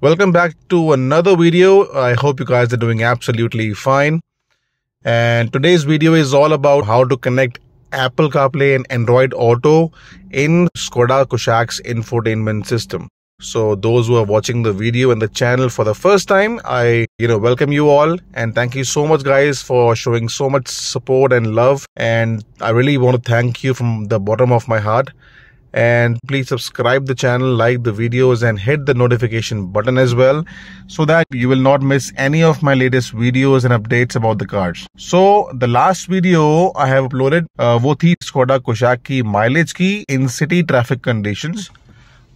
Welcome back to another video. I hope you guys are doing absolutely fine. And today's video is all about how to connect Apple CarPlay and Android Auto in Skoda Kushak's infotainment system. So those who are watching the video and the channel for the first time, I, you know, welcome you all and thank you so much guys for showing so much support and love. And I really want to thank you from the bottom of my heart. and please subscribe the channel like the videos and hit the notification button as well so that you will not miss any of my latest videos and updates about the cars so the last video i have uploaded uh, wo thi skoda kushak ki mileage ki in city traffic conditions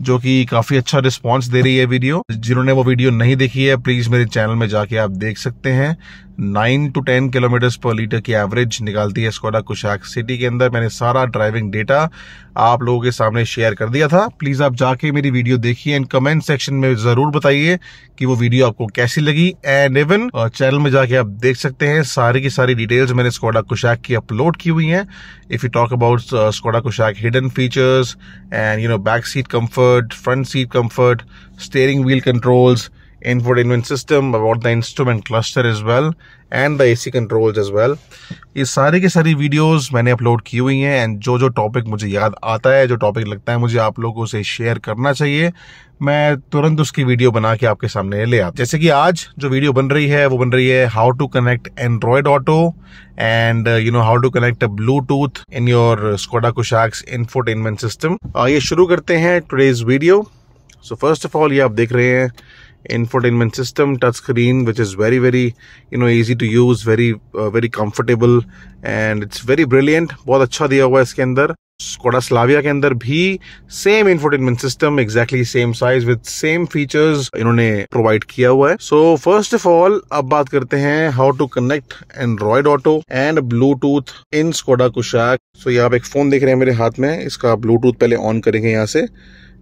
जो कि काफी अच्छा response दे रही है video जिन्होंने वो video नहीं देखी है प्लीज मेरे चैनल में जाके आप देख सकते हैं नाइन टू टेन किलोमीटर्स पर लीटर की एवरेज निकालती है स्कोडा कुशाक सिटी के अंदर मैंने सारा ड्राइविंग डेटा आप लोगों के सामने शेयर कर दिया था प्लीज़ आप जाके मेरी वीडियो देखिए एंड कमेंट सेक्शन में ज़रूर बताइए कि वो वीडियो आपको कैसी लगी एंड इवन चैनल में जाके आप देख सकते हैं सारी की सारी डिटेल्स मैंने स्कोडा कुशाक की अपलोड की हुई है if you talk about Skoda Kushaq hidden features and you know back seat comfort front seat comfort steering wheel controls infotainment system about the instrument cluster as well and the AC controls as well ये सारे के सारी videos मैंने upload की हुई हैं and जो जो टॉपिक मुझे याद आता है जो टॉपिक लगता है मुझे आप लोगों से शेयर करना चाहिए मैं तुरंत उसकी वीडियो बना के आपके सामने ले आता जैसे कि आज जो वीडियो बन रही है वो बन रही है how to connect Android Auto and you know how to connect Bluetooth in your Skoda Kushaq's infotainment system ये शुरू करते हैं today's video so first of all ये आप देख रहे हैं infotainment system touch screen which is very very you know easy to use very uh, very comfortable and it's very brilliant बहुत अच्छा दिया हुआ है इसके अंदर स्कोडा स्लाविया के अंदर भी same infotainment system exactly same size with same features इन्होंने प्रोवाइड किया हुआ है सो फर्स्ट ऑफ ऑल अब बात करते हैं how to connect Android Auto and Bluetooth in Skoda Kushaq so so, ये आप एक फोन देख रहे हैं मेरे हाथ में इसका ब्लूटूथ पहले ऑन करेंगे यहाँ से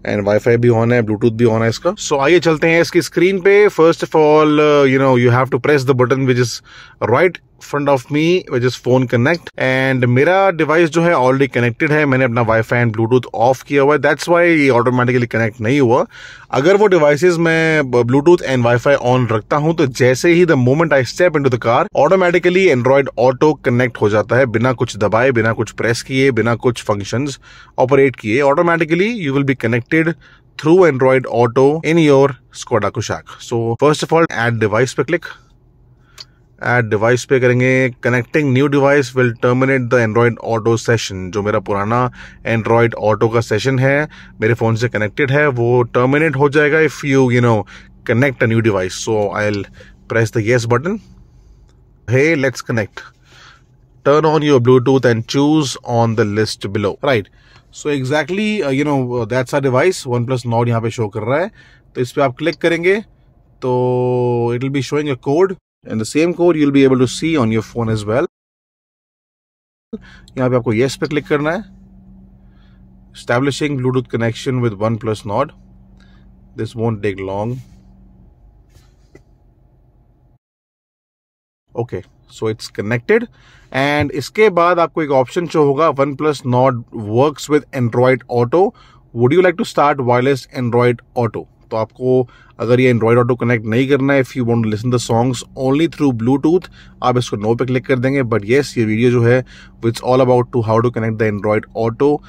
एंड वाईफाई भी ऑन है ब्लूटूथ भी ऑन है इसका सो so, आइए चलते हैं इसकी स्क्रीन पे first of all you know you have to press the button which is right front of me which is phone connect and मेरा डिवाइस जो है ऑलरेडी कनेक्टेड है मैंने अपना वाईफाई एंड ब्लूटूथ ऑफ किया हुआ है दैट्स वाई ये ऑटोमेटिकली कनेक्ट नहीं हुआ अगर वो डिवाइस मैं ब्लूटूथ एंड वाईफाई ऑन रखता हूं तो जैसे ही the moment I step into the car automatically Android Auto connect हो जाता है बिना कुछ दबाए बिना कुछ प्रेस किए बिना कुछ फंक्शन ऑपरेट किए automatically you will be connected through Android Auto in your Skoda Kushaq so first of all add device पे क्लिक एट डिवाइस पे करेंगे connecting new device will terminate the Android Auto session जो मेरा पुराना Android auto का session है मेरे phone से कनेक्टेड है वो टर्मिनेट हो जाएगा if you you know connect a new device so I press the yes button hey let's connect turn on your Bluetooth and choose on the list below right so exactly you know that's our device OnePlus Nord यहाँ पे show कर रहा है तो इस पर आप click करेंगे तो it will be showing a code and the same code you'll be able to see on your phone as well यहाँ पे आपको येस पे क्लिक करना है establishing Bluetooth connection with OnePlus Nord this won't take long okay so it's connected and इसके बाद आपको एक ऑप्शन शो होगा OnePlus Nord work with Android Auto would you like to start wireless Android auto तो आपको अगर ये Android Auto connect नहीं करना है if you want listen the songs only through Bluetooth आप इसको नो पे क्लिक कर देंगे बट येस ये वीडियो जो है it's all about to how to connect the Android Auto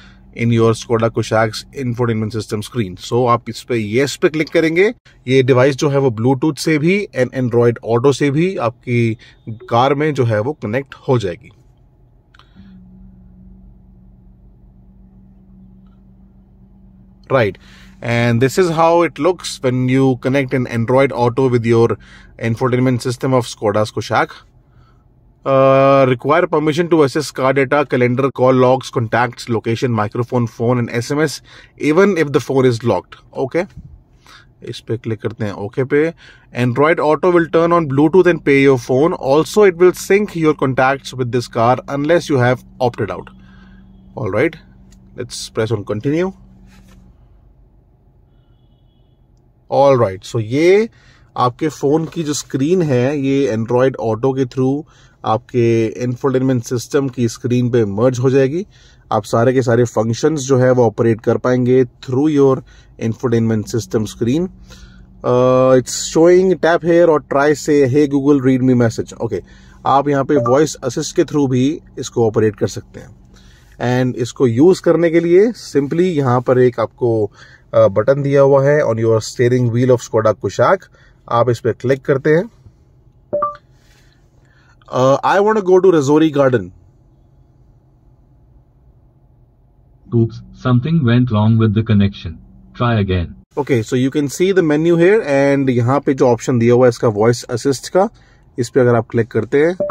in your Skoda Kushaq's infotainment system screen so आप इस पे येस पे क्लिक करेंगे ये डिवाइस जो है वो ब्लूटूथ से भी एंड एंड्रॉयड ऑटो से भी आपकी कार में जो है वो कनेक्ट हो जाएगी right right. And this is how it looks when you connect an Android Auto with your infotainment system of Skoda Koshak. Uh, require permission to access car data, calendar, call logs, contacts, location, microphone, phone, and SMS, even if the phone is locked. Okay. इस पे click करते हैं okay पे Android Auto will turn on Bluetooth and पे your phone also it will sync your contacts with this car unless you have opted out all right let's press on continue all right so ये आपके phone की जो screen है ये Android Auto के through आपके infotainment system की screen पे मर्ज हो जाएगी आप सारे के सारे फंक्शंस जो है वो ऑपरेट कर पाएंगे through your infotainment system screen it's showing tap here और try say hey Google read me message okay आप यहाँ पे वॉइस असिस्ट के थ्रू भी इसको ऑपरेट कर सकते हैं एंड इसको यूज़ करने के लिए सिंपली यहाँ पर एक आपको बटन दिया हुआ है on your steering wheel of Skoda Kushaq आप इस पर क्लिक करते हैं I want go to Rajouri Garden Oops, something went wrong with the connection. Try again. Okay, so you can see the menu here and यहाँ पे जो option दिया हुआ है इसका वॉइस असिस्ट का इस पे अगर आप क्लिक करते हैं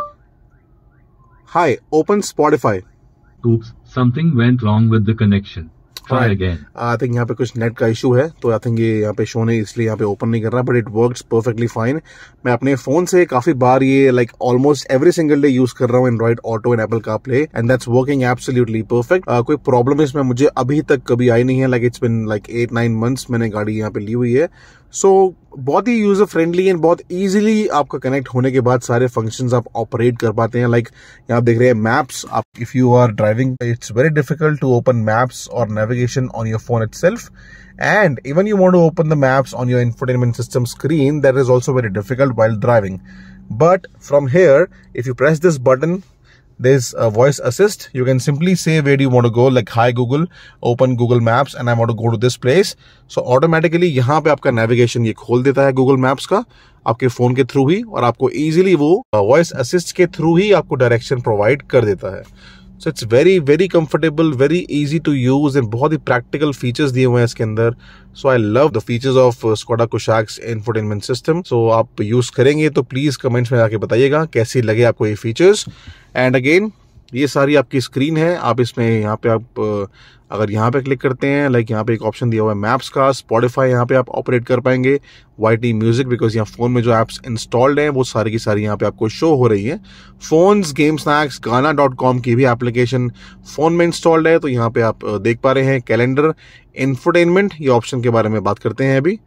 hi open Spotify Oops, something went wrong with the connection. I think हाँ। यहाँ पे कुछ नेट का इशू है तो आई थिंक ये यहाँ पे शो नहीं इसलिए यहाँ पे ओपन नहीं कर रहा but it work perfectly fine मैं अपने फोन से काफी बार ये like almost every single day use कर रहा हूँ एंड्रॉइड ऑटो एंड एपल का play and that's working absolutely perfect कोई प्रॉब्लम इसमें मुझे अभी तक कभी आई नहीं है like it's been like eight nine months मैंने गाड़ी यहाँ पे ली हुई है सो so, बहुत ही यूजर फ्रेंडली एंड बहुत इजीली आपका कनेक्ट होने के बाद सारे फंक्शंस आप ऑपरेट कर पाते हैं लाइक like, यहाँ देख रहे हैं मैप्स आप if you are driving it's very difficult to open maps और navigation on your phone it and even you want to open the maps on your infotainment system screen that is also very difficult while driving but from here if you press this button there's a voice assist. You can simply say where do you want to go like hi Google, open Google Maps and I want to go to this place. So automatically यहाँ पे आपका navigation ये खोल देता है Google Maps का आपके phone के थ्रू ही और आपको इजीली वो वॉइस uh, असिस्ट के थ्रू ही आपको डायरेक्शन प्रोवाइड कर देता है so it's very very comfortable very easy to use and बहुत ही प्रैक्टिकल फीचर्स दिए हुए हैं इसके अंदर so I love the features of Skoda Kushaq's infotainment system so आप यूज करेंगे तो प्लीज कमेंट्स में जाके बताइएगा कैसी लगे आपको ये फीचर्स एंड अगेन ये सारी आपकी स्क्रीन है आप इसमें यहाँ पे आप अगर यहाँ पे क्लिक करते हैं लाइक यहाँ पे एक ऑप्शन दिया हुआ है मैप्स का स्पॉटिफाई यहाँ पे आप ऑपरेट कर पाएंगे वाई टी म्यूजिक बिकॉज यहाँ फोन में जो ऐप्स इंस्टॉल्ड हैं वो सारी की सारी यहाँ पे आपको शो हो रही है phones game snacks Gaana dot com की भी एप्लीकेशन फोन में इंस्टॉल्ड है तो यहाँ पे आप देख पा रहे हैं कैलेंडर इन्फरटेनमेंट ये ऑप्शन के बारे में बात करते हैं अभी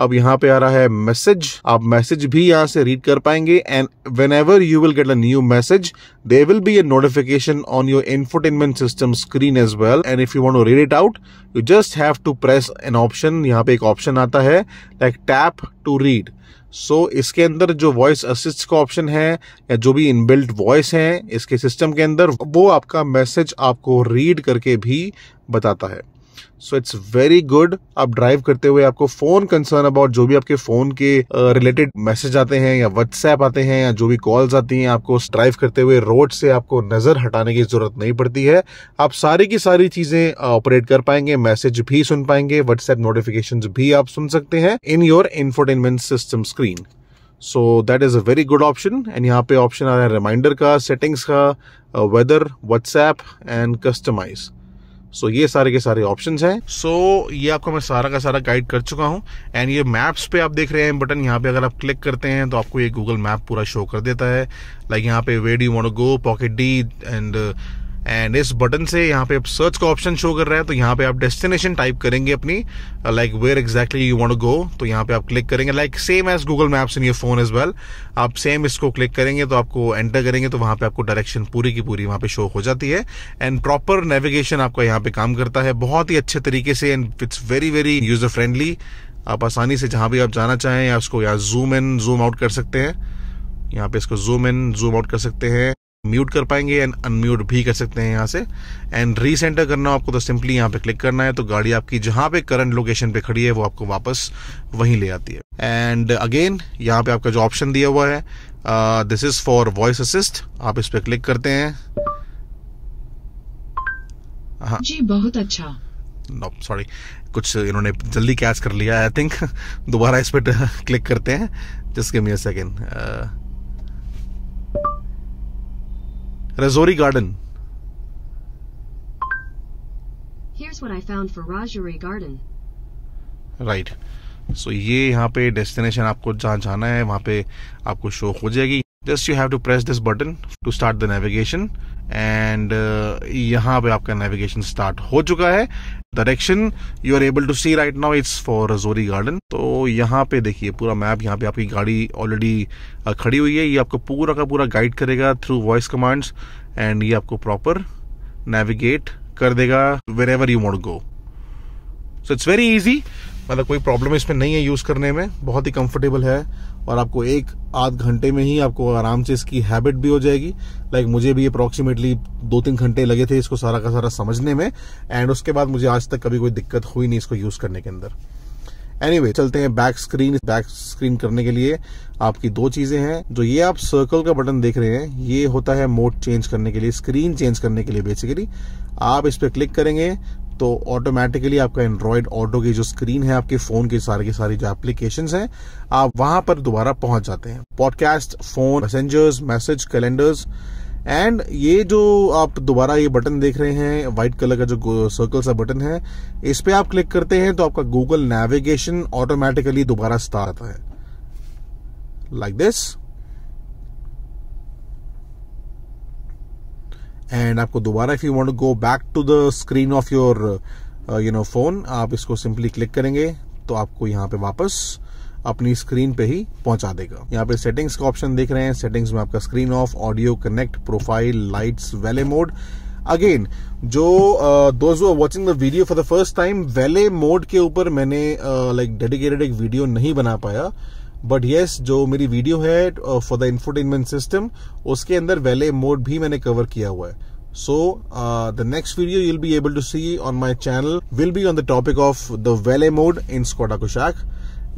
अब यहाँ पे आ रहा है मैसेज आप मैसेज भी यहाँ से रीड कर पाएंगे and whenever you will get a new message they will be a notification on your infotainment system screen as well and if you want to read it out you just have to press an option यहाँ पे एक option आता है like tap to read so so, इसके अंदर जो voice assist का option है या जो भी इनबिल्ट वॉइस है इसके सिस्टम के अंदर वो आपका मैसेज आपको रीड करके भी बताता है सो इट्स वेरी गुड आप ड्राइव करते हुए आपको फोन कंसर्न अबाउट जो भी आपके फोन के रिलेटेड uh, मैसेज आते हैं या व्हाट्सएप आते हैं या जो भी कॉल्स आती हैं आपको ड्राइव करते हुए रोड से आपको नजर हटाने की जरूरत नहीं पड़ती है आप सारी की सारी चीजें ऑपरेट कर पाएंगे मैसेज भी सुन पाएंगे व्हाट्सएप नोटिफिकेशन भी आप सुन सकते हैं in your infotainment system screen so that is a very good option and यहाँ पे ऑप्शन आ रहा है रिमाइंडर का सेटिंग्स का वेदर व्हाट्सएप एंड कस्टमाइज़ सो ये सारे के सारे ऑप्शन हैं सो so, ये आपको मैं सारा का सारा गाइड कर चुका हूँ एंड ये मैप्स पे आप देख रहे हैं बटन यहाँ पे अगर आप क्लिक करते हैं तो आपको ये गूगल मैप पूरा शो कर देता है लाइक यहाँ पे where'd you want go pocket D and and इस बटन से यहाँ पे आप सर्च का ऑप्शन शो कर रहा है तो यहाँ पे आप डेस्टिनेशन टाइप करेंगे अपनी like where exactly you want to go तो यहाँ पे आप क्लिक करेंगे like same as Google Maps in your phone as well आप सेम इसको क्लिक करेंगे तो आपको एंटर करेंगे तो वहाँ पे आपको डायरेक्शन पूरी की पूरी वहाँ पे शो हो जाती है एंड प्रॉपर नेविगेशन आपका यहाँ पे काम करता है बहुत ही अच्छे तरीके से and it's very very user friendly आप आसानी से जहाँ भी आप जाना चाहें या उसको यहाँ जूम इन जूम आउट कर सकते हैं यहाँ पे इसको जूम इन जूम आउट कर सकते हैं म्यूट कर पाएंगे एंड अनम्यूट भी कर सकते हैं यहाँ से एंड रीसेंटर करना हो आपको तो सिंपली यहाँ पे क्लिक करना है तो गाड़ी आपकी जहाँ पे करंट लोकेशन पे खड़ी है वो आपको वापस वहीं ले आती है एंड अगेन यहाँ पे आपका जो ऑप्शन दिया हुआ है this is for voice assist आप इस पर क्लिक करते हैं हाँ जी बहुत अच्छा नो no, सॉरी कुछ इन्होंने जल्दी कैच कर लिया आई थिंक दोबारा इस पर क्लिक करते हैं just give me a second Razori Garden. Here's what I found for Razori Garden. Right right. So so, ये यहाँ पे डेस्टिनेशन आपको जहाँ जाना है वहाँ पे आपको शो हो जाएगी just you have to press this button to start the navigation and यहाँ पे आपका नेविगेशन स्टार्ट हो चुका है direction you are able to see right now it's for Rajouri Garden तो यहाँ पे देखिए पूरा मैप यहाँ पे आपकी गाड़ी ऑलरेडी uh, खड़ी हुई है ये आपको पूरा का पूरा गाइड करेगा थ्रू वॉइस कमांड्स एंड ये आपको प्रॉपर नेविगेट कर देगा wherever you mode go so it's very easy मतलब कोई प्रॉब्लम इसमें नहीं है यूज़ करने में बहुत ही कंफर्टेबल है और आपको एक आध घंटे में ही आपको आराम से इसकी हैबिट भी हो जाएगी लाइक मुझे भी अप्रोक्सीमेटली दो तीन घंटे लगे थे इसको सारा का सारा समझने में एंड उसके बाद मुझे आज तक कभी कोई दिक्कत हुई नहीं इसको यूज करने के अंदर एनी anyway, चलते हैं बैक स्क्रीन बैक स्क्रीन करने के लिए आपकी दो चीजें हैं जो ये आप सर्कल का बटन देख रहे हैं ये होता है मोड चेंज करने के लिए स्क्रीन चेंज करने के लिए बेसिकली आप इस पर क्लिक करेंगे तो ऑटोमेटिकली आपका एंड्रॉयड ऑटो की जो स्क्रीन है आपके फोन के सारे के सारे जो एप्लीकेशन हैं आप वहां पर दोबारा पहुंच जाते हैं podcast phone messengers message calendars and ये जो आप दोबारा ये बटन देख रहे हैं व्हाइट कलर का जो सर्कल सा बटन है इस पर आप क्लिक करते हैं तो आपका गूगल नेविगेशन ऑटोमेटिकली दोबारा स्टार्ट आता है लाइक दिस एंड आपको दोबारा if you want to go back to the screen of your you know phone आप इसको सिंपली क्लिक करेंगे तो आपको यहाँ पे वापस अपनी स्क्रीन पे ही पहुंचा देगा यहाँ पे सेटिंग्स का ऑप्शन देख रहे हैं सेटिंग्स में आपका screen of audio connect profile lights valet mode again जो those watching the video for the first time valet mode के ऊपर मैंने लाइक uh, डेडिकेटेड एक वीडियो नहीं बना पाया बट येस yes, जो मेरी वीडियो है फॉर द इन्फोटेनमेंट सिस्टम उसके अंदर वेले मोड भी मैंने कवर किया हुआ है so the next video you'll be able to see on my channel will be on the topic of the the mode in in Kushaq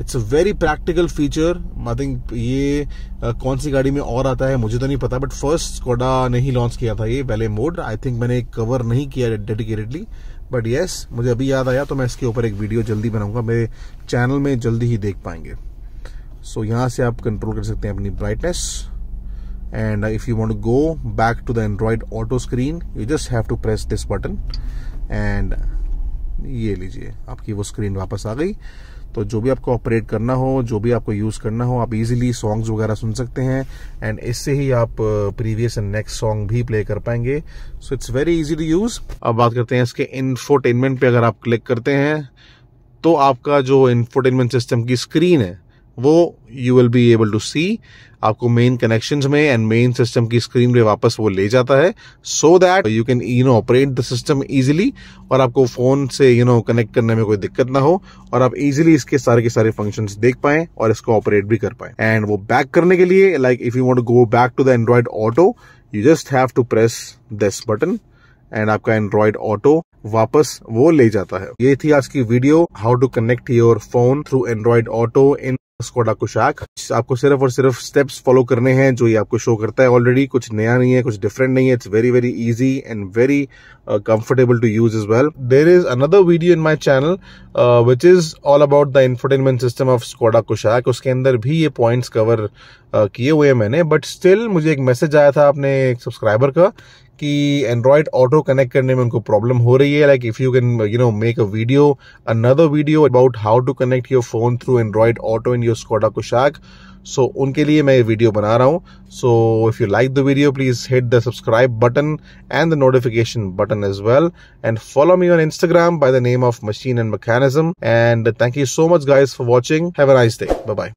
it's a very practical feature I think ये uh, कौन सी गाड़ी में और आता है मुझे तो नहीं पता बट फर्स्ट स्कोडा ने ही लॉन्च किया था ये वेले मोड आई थिंक मैंने कवर नहीं किया डेडिकेटेडली बट येस मुझे अभी याद आया तो मैं इसके ऊपर एक वीडियो जल्दी बनाऊंगा मेरे चैनल में जल्दी ही देख पाएंगे सो so, यहाँ से आप कंट्रोल कर सकते हैं अपनी brightness and if you want go back to the Android Auto screen you just have to press this button and ये लीजिए आपकी वो स्क्रीन वापस आ गई तो जो भी आपको ऑपरेट करना हो जो भी आपको यूज़ करना हो आप इजीली सॉन्ग्स वगैरह सुन सकते हैं एंड इससे ही आप प्रीवियस एंड नेक्स्ट सॉन्ग भी प्ले कर पाएंगे so it's very easy to use अब बात करते हैं इसके इन्फोटेनमेंट पे अगर आप क्लिक करते हैं तो आपका जो इन्फोटेनमेंट सिस्टम की स्क्रीन है वो you will be able to see आपको मेन कनेक्शन में एंड मेन सिस्टम की स्क्रीन पे वापस वो ले जाता है so that you can you know operate the system easily और आपको फोन से यू नो कनेक्ट करने में कोई दिक्कत ना हो और आप इजिली इसके सारे के सारे फंक्शन देख पाए और इसको ऑपरेट भी कर पाए एंड वो बैक करने के लिए like if you want go back to the Android Auto you just have to press this button and आपका एंड्रॉइड ऑटो वापस वो ले जाता है ये थी आज की video how to connect your phone through Android Auto in Skoda Kushaq आपको सिर्फ और सिर्फ स्टेप्स फॉलो करने हैं जो ये आपको शो करता है ऑलरेडी कुछ नया नहीं है कुछ डिफरेंट नहीं है it's very very easy and very comfortable to use as well there is another video in my channel which is all about the infotainment system of Skoda Kushaq उसके अंदर भी ये पॉइंट्स कवर uh, किए हुए हैं मैंने but still मुझे एक मैसेज आया था अपने सब्सक्राइबर का कि एंड्रॉयड ऑटो कनेक्ट करने में उनको प्रॉब्लम हो रही है like if you can you know make a video another video about how to connect your phone through Android Auto in your Skoda Kushaq so उनके लिए मैं ये वीडियो बना रहा हूँ so if you like the video please hit the subscribe button and the notification button as well and follow me on Instagram by the name of machine and mechanism and thank you so much guys for watching have a nice day bye